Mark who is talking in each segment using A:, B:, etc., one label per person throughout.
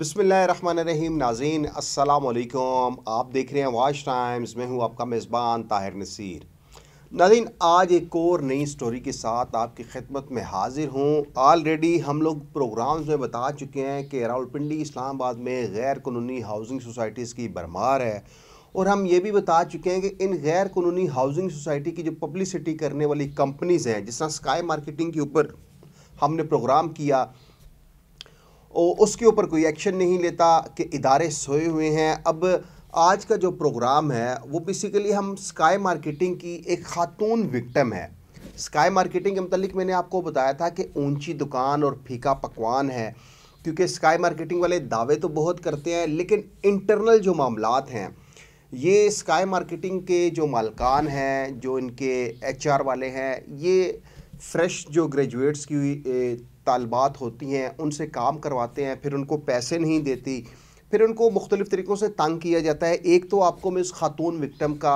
A: बसमीम नाजीन असलकुम आप देख रहे हैं वाश टाइम्स मैं हूं आपका मेज़बान ताहिर नसीर नाजीन आज एक और नई स्टोरी के साथ आपकी खिदमत में हाजिर हूं ऑलरेडी हम लोग प्रोग्राम्स में बता चुके हैं कि रावलपिंडी इस्लामाबाद में गैर कानूनी हाउसिंग सोसाइटीज़ की भरमार है और हम ये भी बता चुके हैं कि इन गैर कानूनी हाउसिंग सोसाइटी की जो पब्लिसिटी करने वाली कंपनीज़ हैं जिस तरह स्काई मार्केटिंग के ऊपर हमने प्रोग्राम किया उसके ऊपर कोई एक्शन नहीं लेता कि इदारे सोए हुए हैं अब आज का जो प्रोग्राम है वो बेसिकली हम स्काई मार्केटिंग की एक खातून विक्टम है स्काई मार्केटिंग के मतलब मैंने आपको बताया था कि ऊंची दुकान और फीका पकवान है क्योंकि स्काई मार्केटिंग वाले दावे तो बहुत करते हैं लेकिन इंटरनल जो मामलात हैं ये स्काई मार्केटिंग के जो मालकान हैं जो इनके एचआर वाले हैं ये फ़्रेश जो ग्रेजुएट्स की तालबात होती हैं उनसे काम करवाते हैं फिर उनको पैसे नहीं देती फिर उनको मुख्तलिफ़ तरीक़ों से तंग किया जाता है एक तो आपको मैं उस खातून विक्टम का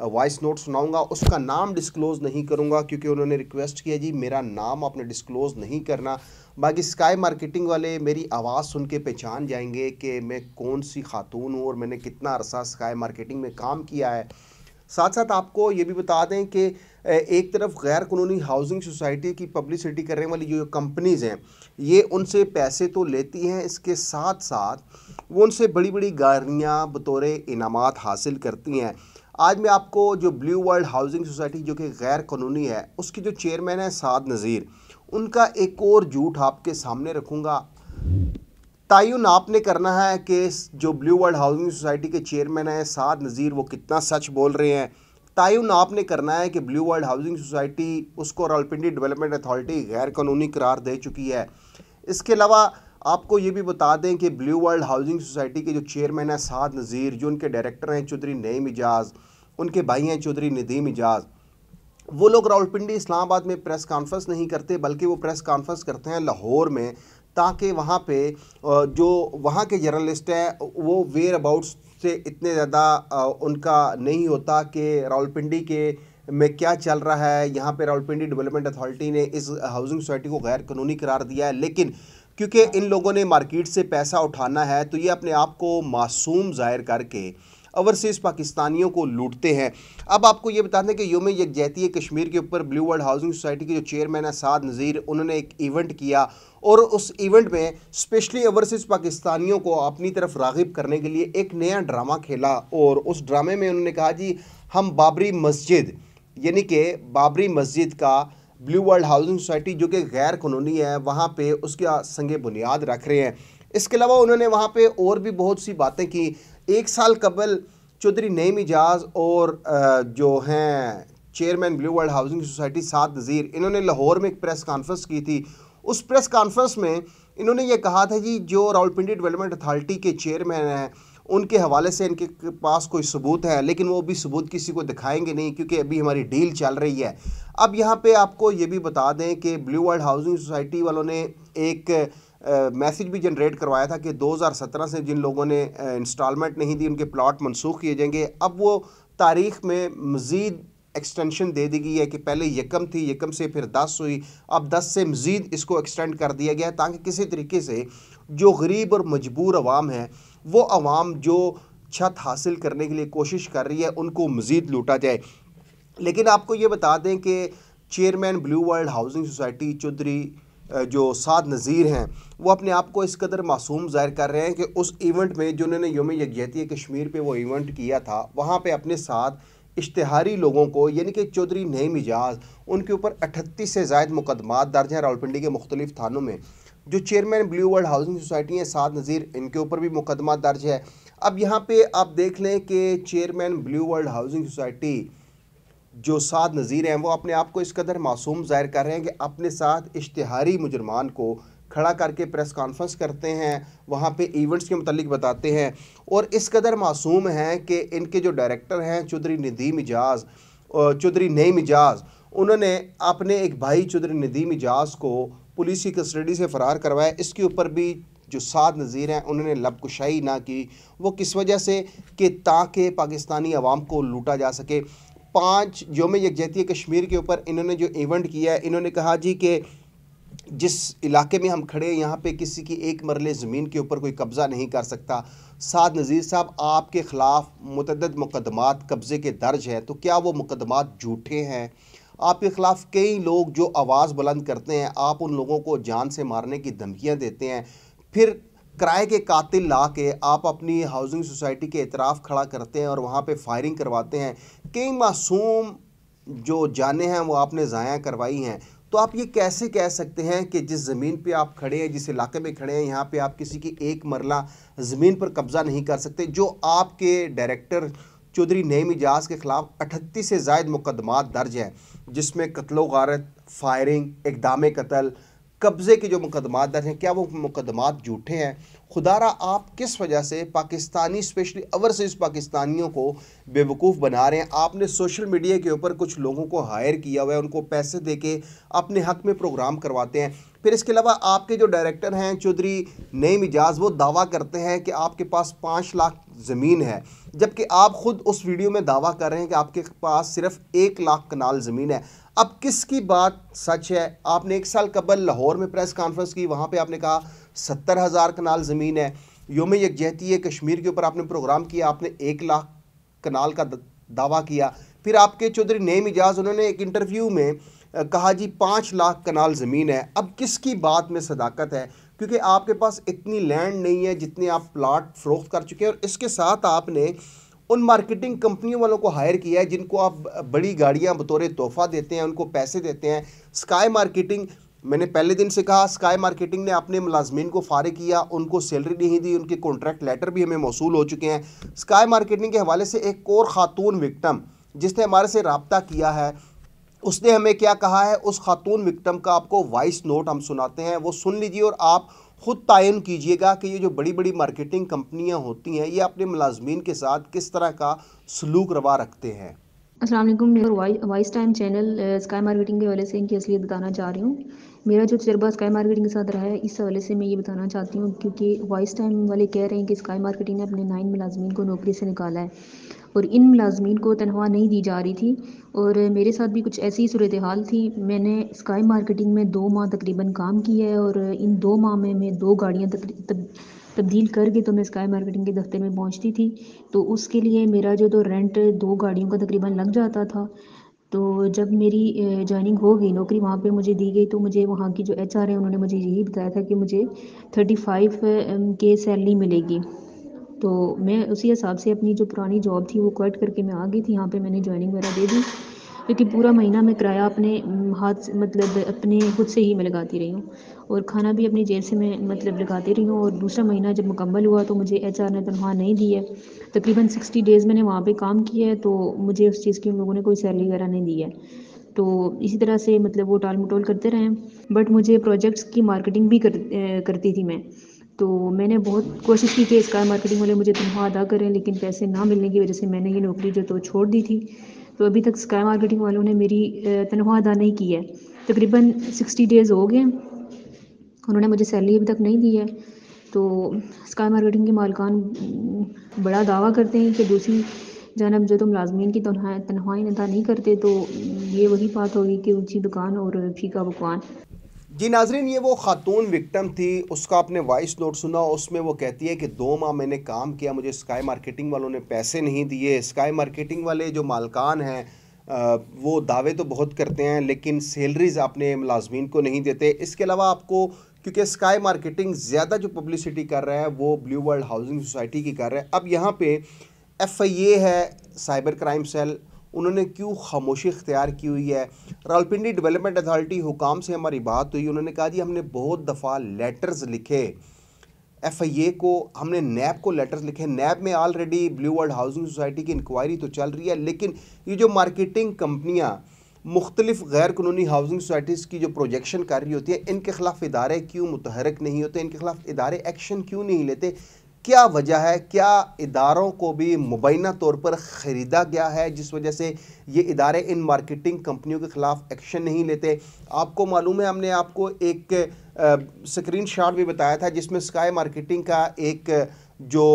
A: वॉइस नोट सुनाऊँगा उसका नाम डिस्क्लोज़ नहीं करूँगा क्योंकि उन्होंने रिक्वेस्ट किया जी मेरा नाम आपने डिस्क्लोज़ नहीं करना बाकी स्काई मार्केटिंग वाले मेरी आवाज़ सुन के पहचान जाएंगे कि मैं कौन सी खातून हूँ और मैंने कितना अरसा स्काई मार्केटिंग में काम किया है साथ साथ आपको ये भी बता दें कि एक तरफ गैर कानूनी हाउसिंग सोसाइटी की पब्लिसिटी करने वाली जो कंपनीज़ हैं ये उनसे पैसे तो लेती हैं इसके साथ साथ वो उनसे बड़ी बड़ी गाड़ियाँ बतौर इनाम हासिल करती हैं आज मैं आपको जो ब्लू वर्ल्ड हाउसिंग सोसाइटी जो कि गैर कानूनी है उसकी जो चेयरमैन है साद नज़ीर उनका एक और झूठ आपके सामने रखूँगा तयन आपने करना है कि जो ब्लू वर्ल्ड हाउसिंग सोसाइटी के चेयरमैन हैं साद नज़ीर वो कितना सच बोल रहे हैं तयन आपने करना है कि ब्लू वर्ल्ड हाउसिंग सोसाइटी उसको रावलपिंडी डेवलपमेंट अथॉरिटी गैर कानूनी करार दे चुकी है इसके अलावा आपको ये भी बता दें कि ब्लू वर्ल्ड हाउसिंग सोसाइटी के जो चेयरमैन हैं साद नज़ीर जो उनके डायरेक्टर हैं चौधरी नईम एजाज उनके भाई हैं चौधरी नदीम एजाज वो लोग रावलपिंडी इस्लामाबाद में प्रेस कॉन्फ्रेंस नहीं करते बल्कि वो प्रेस कॉन्फ्रेंस करते हैं लाहौर में ताकि वहाँ पे जो वहाँ के जर्नलिस्ट हैं वो वेयर अबाउट्स से इतने ज़्यादा उनका नहीं होता कि रावलपिंडी के में क्या चल रहा है यहाँ पे रावलपिंडी डेवलपमेंट अथॉरिटी ने इस हाउसिंग सोसाइटी को गैर कानूनी करार दिया है लेकिन क्योंकि इन लोगों ने मार्केट से पैसा उठाना है तो ये अपने आप को मासूम जाहिर करके ओवरसीज़ पाकिस्तानियों को लूटते हैं अब आपको ये बता दें कि योम यकजहती कश्मीर के ऊपर ब्लू वर्ल्ड हाउसिंग सोसाइटी के जो चेयरमैन है साद नज़ीर उन्होंने एक इवेंट किया और उस इवेंट में स्पेशली ओवरसीज़ पाकिस्तानियों को अपनी तरफ रागिब करने के लिए एक नया ड्रामा खेला और उस ड्रामे में उन्होंने कहा जी हम बाबरी मस्जिद यानी कि बाबरी मस्जिद का ब्लू वर्ल्ड हाउसिंग सोसाइटी जो कि गैर कानूनी है वहाँ पे उसका संग बुनियाद रख रहे हैं इसके अलावा उन्होंने वहाँ पर और भी बहुत सी बातें की एक साल कबल चौधरी नईम एजाज और जो हैं chairman blue world housing society Saad Nazir इन्होंने लाहौर में एक प्रेस कॉन्फ्रेंस की थी उस प्रेस कॉन्फ्रेंस में इन्होंने ये कहा था कि जो राउलपिंडी डेवलपमेंट अथॉरिटी के चेयरमैन हैं उनके हवाले से इनके पास कोई सबूत है लेकिन वो भी सबूत किसी को दिखाएंगे नहीं क्योंकि अभी हमारी डील चल रही है अब यहाँ पे आपको ये भी बता दें कि ब्लू वर्ल्ड हाउसिंग सोसाइटी वालों ने एक मैसेज भी जनरेट करवाया था कि 2017 से जिन लोगों ने इंस्टॉलमेंट नहीं दी उनके प्लाट मनसूख किए जाएंगे अब वो तारीख में मज़ीद एक्सटेंशन दे दी गई है कि पहले यकम थी यकम से फिर दस हुई अब दस से मज़ीद इसको एक्सटेंड कर दिया गया है ताकि किसी तरीके से जो गरीब और मजबूर आवाम है वो आवाम जो छत हासिल करने के लिए कोशिश कर रही है उनको मज़ीद लूटा जाए लेकिन आपको ये बता दें कि chairman blue world housing society Chaudhry जो साद नज़ीर हैं वो अपने आप को इस कदर मासूम जाहिर कर रहे हैं कि उस इवेंट में जो उन्होंने योम यकजहती कश्मीर पे वो इवेंट किया था वहाँ पे अपने साथ इश्तहारी लोगों को यानी कि चौधरी नई मिजाज उनके ऊपर अठतीस से जायद मुकदमा दर्ज हैं रावलपिंडी के मुख्तलिफ थानों में जो chairman blue world housing society हैं साद नज़ीर इनके ऊपर भी मुकदमा दर्ज है अब यहाँ पर आप देख लें कि chairman blue world housing society जो साद नज़ीर हैं वो अपने आप को इस कदर मासूम जाहिर कर रहे हैं कि अपने साथ इश्तहारी मुजरमान को खड़ा करके प्रेस कॉन्फ्रेंस करते हैं वहाँ पे इवेंट्स के मतलब बताते हैं और इस कदर मासूम हैं कि इनके जो डायरेक्टर हैं चौधरी नदीम मिजाज चौधरी नईम मिजाज उन्होंने अपने एक भाई चौधरी नदीम मिजाज को पुलिस की कस्टडी से फ़रार करवाया इसके ऊपर भी जो साद नज़ीर हैं उन्होंने लबकुशाई ना की वो किस वजह से कि ताकि पाकिस्तानी आवाम को लूटा जा सके पाँच योम यकजहती कश्मीर के ऊपर इन्होंने जो इवेंट किया है इन्होंने कहा जी कि जिस इलाके में हम खड़े हैं यहाँ पे किसी की एक मरले ज़मीन के ऊपर कोई कब्ज़ा नहीं कर सकता साद नज़ीर साहब आपके ख़िलाफ़ मतदद मुकदमात कब्ज़े के दर्ज हैं तो क्या वो मुकदमात झूठे हैं आपके ख़िलाफ़ कई लोग जो आवाज़ बुलंद करते हैं आप उन लोगों को जान से मारने की धमकियाँ देते हैं फिर किराए के कातिल ला के आप अपनी हाउसिंग सोसाइटी के इतराफ़ खड़ा करते हैं और वहाँ पे फायरिंग करवाते हैं कई मासूम जो जाने हैं वो आपने ज़ाया करवाई हैं तो आप ये कैसे कह सकते हैं कि जिस ज़मीन पे आप खड़े हैं जिस इलाके में खड़े हैं यहाँ पे आप किसी की एक मरला ज़मीन पर कब्ज़ा नहीं कर सकते जो आपके डायरेक्टर चौधरी नईम इजाज़ के ख़िलाफ़ अठतीस से जायद मुकदमा दर्ज हैं जिसमें कत्लो गारत फायरिंग इकदाम कत्ल कब्ज़े के जो मुकदमा दर्ज हैं क्या वो मुकदमा झूठे हैं खुदारा आप किस वजह से पाकिस्तानी स्पेशली इस पाकिस्तानियों को बेवकूफ़ बना रहे हैं आपने सोशल मीडिया के ऊपर कुछ लोगों को हायर किया हुआ है उनको पैसे दे के अपने हक में प्रोग्राम करवाते हैं फिर इसके अलावा आपके जो डायरेक्टर हैं चौधरी नईम इजाज़ वो दावा करते हैं कि आपके पास पाँच लाख ज़मीन है जबकि आप ख़ुद उस वीडियो में दावा कर रहे हैं कि आपके पास सिर्फ एक लाख कनाल ज़मीन है अब किसकी बात सच है आपने एक साल कबल लाहौर में प्रेस कॉन्फ्रेंस की वहाँ पे आपने कहा सत्तर हज़ार कनाल ज़मीन है योम यकजहती कश्मीर के ऊपर आपने प्रोग्राम किया आपने एक लाख कनाल का दावा किया फिर आपके चौधरी नेम इजाज़ उन्होंने एक इंटरव्यू में कहा जी पाँच लाख कनाल ज़मीन है अब किसकी बात में सदाकत है क्योंकि आपके पास इतनी लैंड नहीं है जितने आप प्लाट फ़रोख्त कर चुके हैं और इसके साथ आपने उन मार्केटिंग कंपनियों वालों को हायर किया है जिनको आप बड़ी गाड़ियाँ बतौर तोहफ़ा देते हैं उनको पैसे देते हैं स्काई मार्केटिंग मैंने पहले दिन से कहा स्काई मार्केटिंग ने अपने मुलाजमीन को फारे किया उनको सैलरी नहीं दी उनके कॉन्ट्रैक्ट लेटर भी हमें मौसू हो चुके हैं स्काई मार्केटिंग के हवाले से एक और ख़ातून विक्टम जिसने हमारे से रबता किया है उसने हमें क्या कहा है उस खातून विक्टम का आपको वॉइस नोट हम सुनाते हैं वो सुन लीजिए और आप ख़ुद तयन कीजिएगा कि ये जो बड़ी बड़ी मार्केटिंग कंपनियां होती हैं ये अपने मुलाजमीन के साथ किस तरह का सलूक रवा रखते हैं
B: असल voice time channel sky marketing के वाले से इनकी असलियत बताना चाह रही हूँ मेरा जो तजर्बा स्काई मार्केटिंग के साथ रहा है इस हवाले से मैं ये बताना चाहती हूँ क्योंकि वॉइस टाइम वाले कह रहे हैं कि स्काई मार्केटिंग ने अपने नाइन मुलाजमीन को नौकरी से निकाला है और इन मुलाजमीन को तनख्वाह नहीं दी जा रही थी और मेरे साथ भी कुछ ऐसी सूरत हाल थी मैंने स्काई मार्केटिंग में दो माह तकरीबन काम किया है और इन दो माह में मैं दो गाड़ियाँ तक तब्दील करके तो मैं स्काई मार्केटिंग के दफ्तर में पहुँचती थी तो उसके लिए मेरा जो तो रेंट दो गाड़ियों का तकरीबन लग जाता था तो जब मेरी जॉइनिंग हो गई नौकरी वहाँ पे मुझे दी गई तो मुझे वहाँ की जो एच आर है उन्होंने मुझे यही बताया था कि मुझे थर्टी फाइव के सैलरी मिलेगी तो मैं उसी हिसाब से अपनी जो पुरानी जॉब थी वो कट करके मैं आ गई थी यहाँ पे मैंने जॉइनिंग वगैरह दे दी क्योंकि पूरा महीना मैं किराया अपने हाथ मतलब अपने खुद से ही मैं लगाती रही हूँ और खाना भी अपनी जेब से मैं मतलब लगाती रही हूँ और दूसरा महीना जब मुकम्मल हुआ तो मुझे एच ने तनख्वा नहीं दी है तकरीबन सिक्सटी डेज़ मैंने वहाँ पर काम किया है तो मुझे उस चीज़ की उन लोगों ने कोई सैलरी वगैरह नहीं दी है तो इसी तरह से मतलब वो टाल मटोल करते रहें बट मुझे प्रोजेक्ट्स की मार्केटिंग भी कर, करती थी मैं तो मैंने बहुत कोशिश की कि इसका मार्केटिंग वाले मुझे तनख्वाह अदा करें लेकिन पैसे ना मिलने की वजह से मैंने ये नौकरी जो तो छोड़ दी थी तो अभी तक स्काई मार्केटिंग वालों ने मेरी तनख्वाह अदा नहीं की है तकरीबन सिक्सटी डेज़ हो गए उन्होंने मुझे सैलरी अभी तक नहीं दी है तो स्काई मार्केटिंग के मालकान बड़ा दावा करते हैं कि दूसरी जानब जो तो मुलाजमीन की तनख्वाहें अदा नहीं करते तो ये वही बात होगी कि ऊँची दुकान और फीका पकवान
A: जी नाजरीन ये वो ख़ातून विक्टम थी उसका आपने वॉइस नोट सुना उसमें वो कहती है कि दो माह मैंने काम किया मुझे स्काई मार्केटिंग वालों ने पैसे नहीं दिए स्काई मार्केटिंग वाले जो मालकान हैं वो दावे तो बहुत करते हैं लेकिन सैलरीज अपने मुलाजमीन को नहीं देते इसके अलावा आपको क्योंकि स्काई मार्केटिंग ज़्यादा जो पब्लिसिटी कर रहा है वो ब्लू वर्ल्ड हाउसिंग सोसाइटी की कर रहा है अब यहाँ पे एफ आई ए है साइबर क्राइम सेल उन्होंने क्यों खामोशी इख्तियार की हुई है रावलपिंडी डेवलपमेंट अथॉरिटी हुकाम से हमारी बात हुई उन्होंने कहा जी हमने बहुत दफ़ा लेटर्स लिखे एफ आई ए को हमने नैब को लेटर्स लिखे नैब में already blue world housing society की इंक्वायरी तो चल रही है लेकिन ये जो मार्केटिंग कंपनियाँ मुख्तलिफ गैर कानूनी हाउसिंग सोसाइटीज़ की जो प्रोजेक्शन कर रही होती है इनके ख़िलाफ़ इदारे क्यों मुतहरक नहीं होते इनके ख़िलाफ़ इदारे एक्शन क्यों नहीं लेते क्या वजह है क्या इदारों को भी मुबैना तौर पर ख़रीदा गया है जिस वजह से ये इदारे इन मार्केटिंग कंपनियों के ख़िलाफ़ एक्शन नहीं लेते आपको मालूम है हमने आपको एक स्क्रीन शॉट भी बताया था जिसमें स्काई मार्केटिंग का एक जो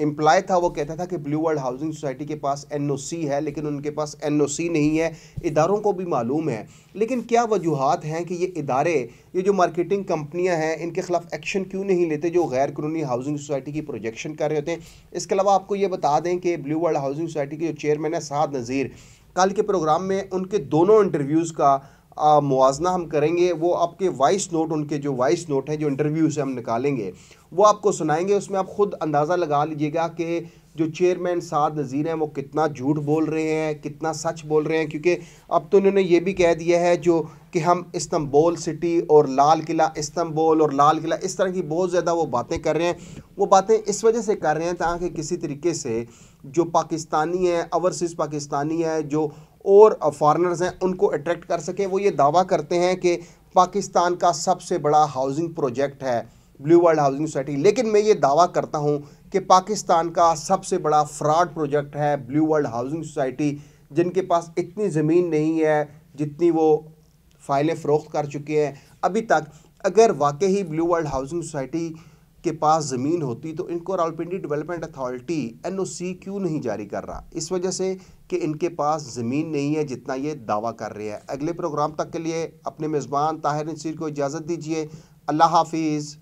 A: एम्प्लॉय था वो कहता था कि ब्लू वर्ल्ड हाउसिंग सोसाइटी के पास एनओसी है लेकिन उनके पास एनओसी नहीं है इदारों को भी मालूम है लेकिन क्या वजूहत हैं कि ये इदारे ये जो मार्केटिंग कंपनियां हैं इनके ख़िलाफ़ एक्शन क्यों नहीं लेते जो गैर कानूनी हाउसिंग सोसाइटी की प्रोजेक्शन कर रहे होते हैं इसके अलावा आपको ये बता दें कि ब्लू वर्ल्ड हाउसिंग सोसाइटी के जो चेयरमैन है साद नज़ीर कल के प्रोग्राम में उनके दोनों इंटरव्यूज़ का मुवजना हम करेंगे वो आपके वॉइस नोट उनके जो वॉइस नोट हैं जो इंटरव्यू से हम निकालेंगे वो आपको सुनाएंगे उसमें आप ख़ुद अंदाज़ा लगा लीजिएगा कि जो चेयरमैन साद नज़ीर हैं वो कितना झूठ बोल रहे हैं कितना सच बोल रहे हैं क्योंकि अब तो उन्होंने ये भी कह दिया है जो कि हम इस्तंबोल सिटी और लाल किला इस्तंबोल और लाल किला इस तरह की बहुत ज़्यादा वो बातें कर रहे हैं वो बातें इस वजह से कर रहे हैं ताकि किसी तरीके से जो पाकिस्तानी है ओवरसीज़ पाकिस्तानी है जो और फॉरेनर्स हैं उनको अट्रैक्ट कर सके वो ये दावा करते हैं कि पाकिस्तान का सबसे बड़ा हाउसिंग प्रोजेक्ट है ब्लू वर्ल्ड हाउसिंग सोसाइटी लेकिन मैं ये दावा करता हूँ कि पाकिस्तान का सबसे बड़ा फ्रॉड प्रोजेक्ट है ब्लू वर्ल्ड हाउसिंग सोसाइटी जिनके पास इतनी ज़मीन नहीं है जितनी वो फाइलें फ़रोख्त कर चुके हैं अभी तक अगर वाकई ब्लू वर्ल्ड हाउसिंग सोसाइटी के पास ज़मीन होती तो इनको रावलपिंडी डेवलपमेंट अथॉरिटी एन क्यों नहीं जारी कर रहा इस वजह से कि इनके पास ज़मीन नहीं है जितना ये दावा कर रहे हैं अगले प्रोग्राम तक के लिए अपने मेज़बान ताहिर नसीर को इजाज़त दीजिए अल्लाह हाफिज़